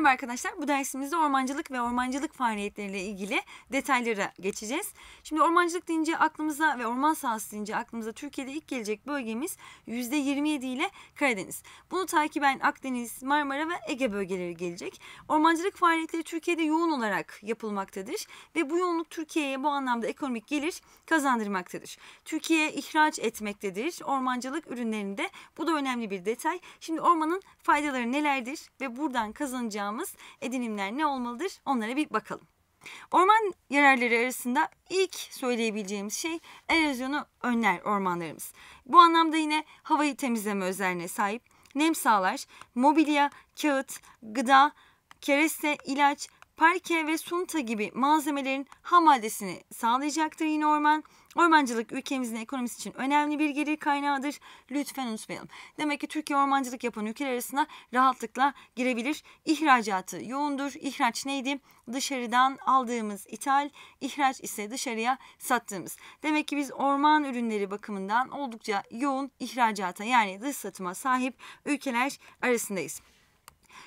Merhaba arkadaşlar. Bu dersimizde ormancılık ve ormancılık faaliyetleriyle ilgili detaylara geçeceğiz. Şimdi ormancılık deyince aklımıza ve orman sahası deyince aklımıza Türkiye'de ilk gelecek bölgemiz %27 ile Karadeniz. Bunu takiben Akdeniz, Marmara ve Ege bölgeleri gelecek. Ormancılık faaliyetleri Türkiye'de yoğun olarak yapılmaktadır ve bu yoğunluk Türkiye'ye bu anlamda ekonomik gelir kazandırmaktadır. Türkiye ihraç etmektedir ormancılık ürünlerinde. Bu da önemli bir detay. Şimdi ormanın faydaları nelerdir ve buradan kazanacağımız alacağımız edinimler ne olmalıdır onlara bir bakalım. Orman yararları arasında ilk söyleyebileceğimiz şey erozyonu önler ormanlarımız. Bu anlamda yine havayı temizleme özelliğine sahip. Nem sağlar, mobilya, kağıt, gıda, kereste, ilaç, parke ve sunta gibi malzemelerin ham maddesini sağlayacaktır yine orman. Ormancılık ülkemizin ekonomisi için önemli bir gelir kaynağıdır. Lütfen unutmayalım. Demek ki Türkiye ormancılık yapan ülkeler arasında rahatlıkla girebilir. İhracatı yoğundur. İhraç neydi? Dışarıdan aldığımız ithal, ihraç ise dışarıya sattığımız. Demek ki biz orman ürünleri bakımından oldukça yoğun ihracata yani dış satıma sahip ülkeler arasındayız.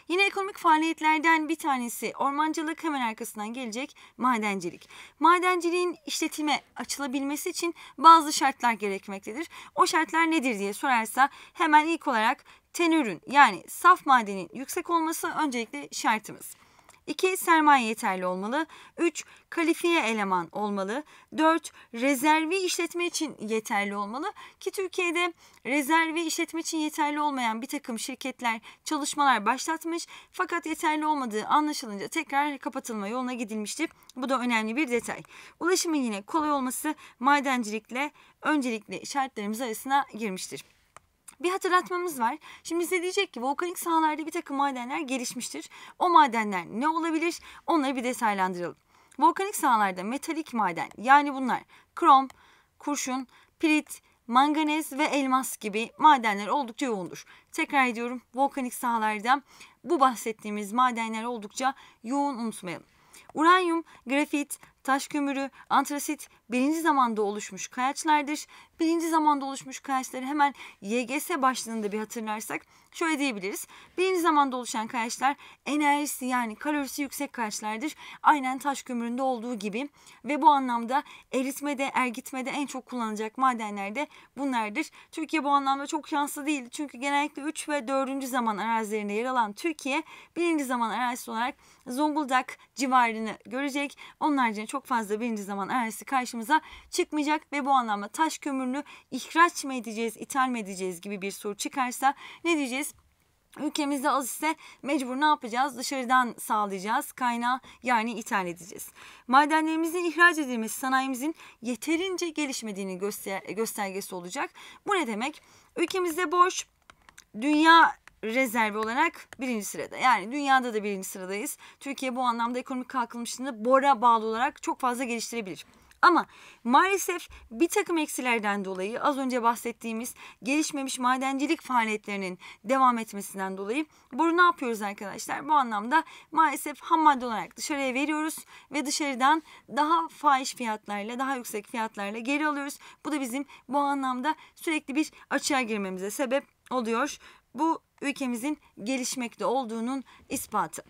Yine ekonomik faaliyetlerden bir tanesi ormancılık hemen arkasından gelecek madencilik. Madenciliğin işletime açılabilmesi için bazı şartlar gerekmektedir. O şartlar nedir diye sorarsa hemen ilk olarak tenürün yani saf madenin yüksek olması öncelikle şartımız. 2. Sermaye yeterli olmalı. 3. Kalifiye eleman olmalı. 4. Rezervi işletme için yeterli olmalı. Ki Türkiye'de rezervi işletme için yeterli olmayan bir takım şirketler çalışmalar başlatmış. Fakat yeterli olmadığı anlaşılınca tekrar kapatılma yoluna gidilmiştir. Bu da önemli bir detay. Ulaşımın yine kolay olması madencilikle öncelikli şartlarımız arasına girmiştir bir hatırlatmamız var. Şimdi size diyecek ki volkanik sahalarda bir takım madenler gelişmiştir. O madenler ne olabilir? Onları bir detaylandıralım. Volkanik sahalarda metalik maden yani bunlar krom, kurşun, pirit, manganez ve elmas gibi madenler oldukça yoğundur. Tekrar ediyorum volkanik sahalarda bu bahsettiğimiz madenler oldukça yoğun unutmayalım. Uranyum, grafit, taş kömürü, antrasit birinci zamanda oluşmuş kayaçlardır birinci zamanda oluşmuş kayaçları hemen YGS başlığında bir hatırlarsak şöyle diyebiliriz. Birinci zamanda oluşan kayaçlar enerjisi yani kalorisi yüksek kayaçlardır. Aynen taş kömüründe olduğu gibi ve bu anlamda eritmede, ergitmede en çok kullanacak madenler de bunlardır. Türkiye bu anlamda çok şanslı değil. Çünkü genellikle 3 ve 4. zaman arazilerinde yer alan Türkiye birinci zaman arazisi olarak Zonguldak civarını görecek. Onlarca haricinde çok fazla birinci zaman arazisi karşımıza çıkmayacak ve bu anlamda taş kömürünün ürünü ihraç mı edeceğiz, ithal mi edeceğiz gibi bir soru çıkarsa ne diyeceğiz? Ülkemizde az ise mecbur ne yapacağız? Dışarıdan sağlayacağız. Kaynağı yani ithal edeceğiz. Madenlerimizin ihraç edilmesi sanayimizin yeterince gelişmediğini göster göstergesi olacak. Bu ne demek? Ülkemizde borç dünya rezervi olarak birinci sırada. Yani dünyada da birinci sıradayız. Türkiye bu anlamda ekonomik kalkınmışlığını bora bağlı olarak çok fazla geliştirebilir. Ama maalesef bir takım eksilerden dolayı az önce bahsettiğimiz gelişmemiş madencilik faaliyetlerinin devam etmesinden dolayı boru ne yapıyoruz arkadaşlar? Bu anlamda maalesef ham madde olarak dışarıya veriyoruz ve dışarıdan daha fahiş fiyatlarla, daha yüksek fiyatlarla geri alıyoruz. Bu da bizim bu anlamda sürekli bir açığa girmemize sebep oluyor. Bu ülkemizin gelişmekte olduğunun ispatı.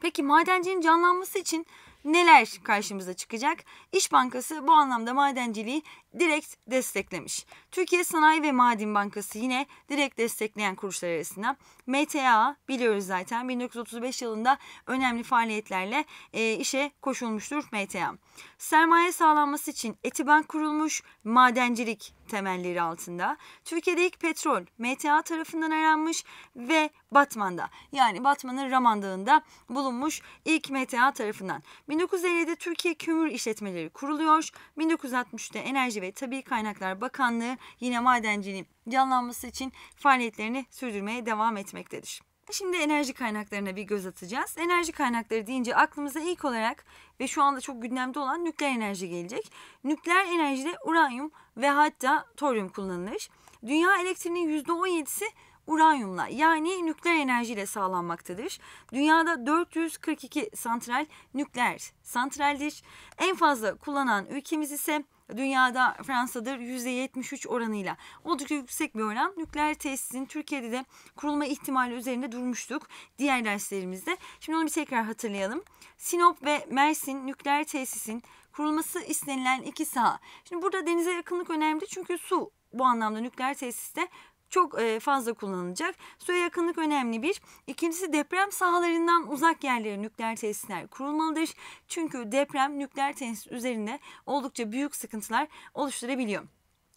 Peki madencinin canlanması için neler karşımıza çıkacak? İş Bankası bu anlamda madenciliği direkt desteklemiş. Türkiye Sanayi ve Maden Bankası yine direkt destekleyen kuruluşlar arasında. MTA biliyoruz zaten 1935 yılında önemli faaliyetlerle e, işe koşulmuştur MTA. Sermaye sağlanması için Etibank kurulmuş, madencilik temelleri altında. Türkiye'de ilk petrol MTA tarafından aranmış ve Batman'da yani Batman'ın Raman Dağı'nda bulunmuş ilk MTA tarafından. 1957'de Türkiye Kömür İşletmeleri kuruluyor. 1963'te Enerji ve Tabi Kaynaklar Bakanlığı yine madenciliğin canlanması için faaliyetlerini sürdürmeye devam etmektedir. Şimdi enerji kaynaklarına bir göz atacağız. Enerji kaynakları deyince aklımıza ilk olarak ve şu anda çok gündemde olan nükleer enerji gelecek. Nükleer enerjide uranyum ve hatta toryum kullanılır. Dünya elektriğinin %17'si uranyumla yani nükleer enerjiyle sağlanmaktadır. Dünyada 442 santral nükleer santraldir. En fazla kullanan ülkemiz ise dünyada Fransa'dır %73 oranıyla. Oldukça yüksek bir oran. Nükleer tesisin Türkiye'de de kurulma ihtimali üzerinde durmuştuk diğer derslerimizde. Şimdi onu bir tekrar hatırlayalım. Sinop ve Mersin nükleer tesisin kurulması istenilen iki saha. Şimdi burada denize yakınlık önemli çünkü su bu anlamda nükleer tesiste çok fazla kullanılacak. Suya yakınlık önemli bir. İkincisi deprem sahalarından uzak yerlere nükleer tesisler kurulmalıdır. Çünkü deprem nükleer tesis üzerinde oldukça büyük sıkıntılar oluşturabiliyor.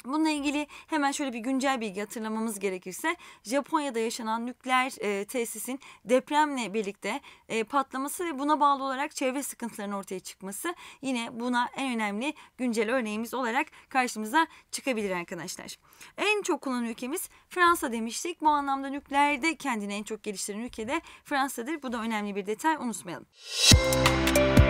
Bununla ilgili hemen şöyle bir güncel bilgi hatırlamamız gerekirse Japonya'da yaşanan nükleer e, tesisin depremle birlikte e, patlaması ve buna bağlı olarak çevre sıkıntılarının ortaya çıkması yine buna en önemli güncel örneğimiz olarak karşımıza çıkabilir arkadaşlar. En çok kullanılan ülkemiz Fransa demiştik. Bu anlamda nükleerde kendini en çok geliştiren ülke de Fransa'dır. Bu da önemli bir detay unutmayalım. Müzik